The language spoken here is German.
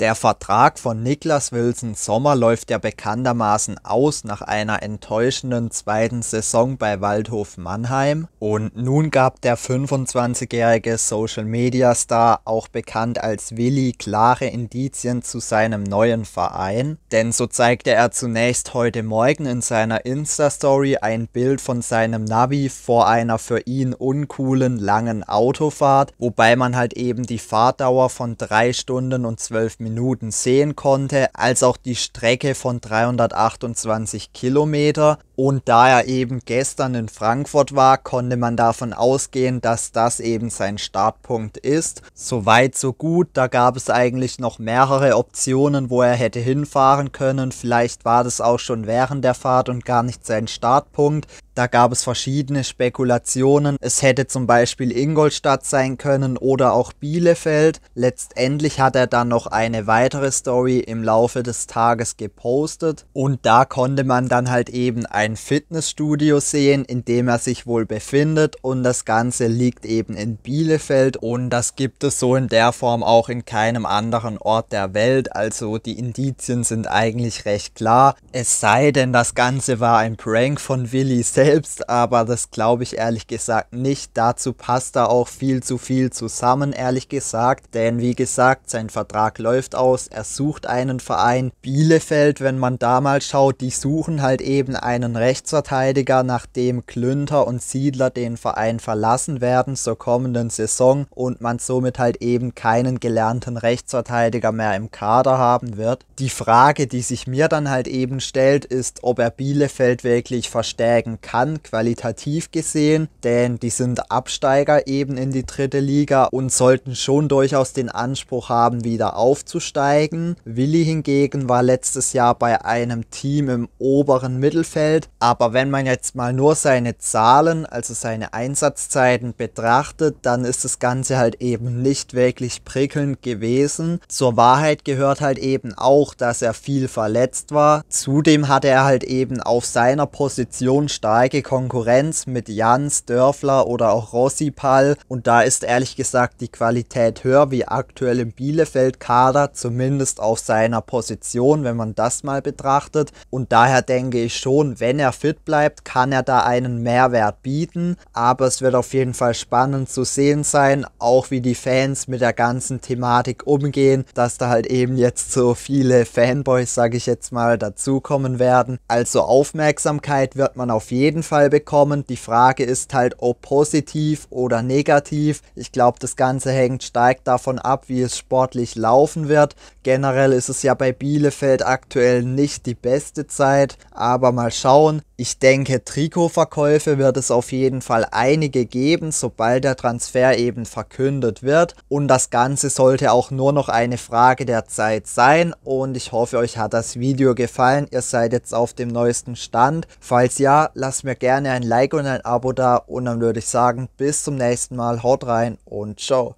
Der Vertrag von Niklas Wilson Sommer läuft ja bekanntermaßen aus nach einer enttäuschenden zweiten Saison bei Waldhof Mannheim und nun gab der 25-jährige Social Media Star, auch bekannt als Willi, klare Indizien zu seinem neuen Verein, denn so zeigte er zunächst heute Morgen in seiner Insta-Story ein Bild von seinem Navi vor einer für ihn uncoolen langen Autofahrt, wobei man halt eben die Fahrdauer von 3 Stunden und 12 Minuten Minuten sehen konnte, als auch die Strecke von 328 Kilometer und da er eben gestern in Frankfurt war, konnte man davon ausgehen, dass das eben sein Startpunkt ist. Soweit, so gut. Da gab es eigentlich noch mehrere Optionen, wo er hätte hinfahren können. Vielleicht war das auch schon während der Fahrt und gar nicht sein Startpunkt. Da gab es verschiedene Spekulationen. Es hätte zum Beispiel Ingolstadt sein können oder auch Bielefeld. Letztendlich hat er dann noch eine weitere Story im Laufe des Tages gepostet und da konnte man dann halt eben ein ein Fitnessstudio sehen, in dem er sich wohl befindet und das Ganze liegt eben in Bielefeld und das gibt es so in der Form auch in keinem anderen Ort der Welt, also die Indizien sind eigentlich recht klar. Es sei denn, das Ganze war ein Prank von Willy selbst, aber das glaube ich ehrlich gesagt nicht. Dazu passt da auch viel zu viel zusammen, ehrlich gesagt, denn wie gesagt, sein Vertrag läuft aus, er sucht einen Verein. Bielefeld, wenn man da mal schaut, die suchen halt eben einen Rechtsverteidiger, nachdem Klünter und Siedler den Verein verlassen werden zur kommenden Saison und man somit halt eben keinen gelernten Rechtsverteidiger mehr im Kader haben wird. Die Frage, die sich mir dann halt eben stellt, ist, ob er Bielefeld wirklich verstärken kann, qualitativ gesehen, denn die sind Absteiger eben in die dritte Liga und sollten schon durchaus den Anspruch haben, wieder aufzusteigen. Willi hingegen war letztes Jahr bei einem Team im oberen Mittelfeld, aber wenn man jetzt mal nur seine Zahlen, also seine Einsatzzeiten betrachtet, dann ist das Ganze halt eben nicht wirklich prickelnd gewesen. Zur Wahrheit gehört halt eben auch, dass er viel verletzt war. Zudem hatte er halt eben auf seiner Position starke Konkurrenz mit Jans, Dörfler oder auch Rossipal. Und da ist ehrlich gesagt die Qualität höher wie aktuell im Bielefeld-Kader, zumindest auf seiner Position, wenn man das mal betrachtet. Und daher denke ich schon, wenn wenn er fit bleibt, kann er da einen Mehrwert bieten. Aber es wird auf jeden Fall spannend zu sehen sein, auch wie die Fans mit der ganzen Thematik umgehen, dass da halt eben jetzt so viele Fanboys, sage ich jetzt mal, dazukommen werden. Also Aufmerksamkeit wird man auf jeden Fall bekommen. Die Frage ist halt, ob positiv oder negativ. Ich glaube, das Ganze hängt stark davon ab, wie es sportlich laufen wird. Generell ist es ja bei Bielefeld aktuell nicht die beste Zeit, aber mal schauen schauen. Ich denke, Trikotverkäufe wird es auf jeden Fall einige geben, sobald der Transfer eben verkündet wird. Und das Ganze sollte auch nur noch eine Frage der Zeit sein. Und ich hoffe, euch hat das Video gefallen. Ihr seid jetzt auf dem neuesten Stand. Falls ja, lasst mir gerne ein Like und ein Abo da. Und dann würde ich sagen, bis zum nächsten Mal. Haut rein und ciao.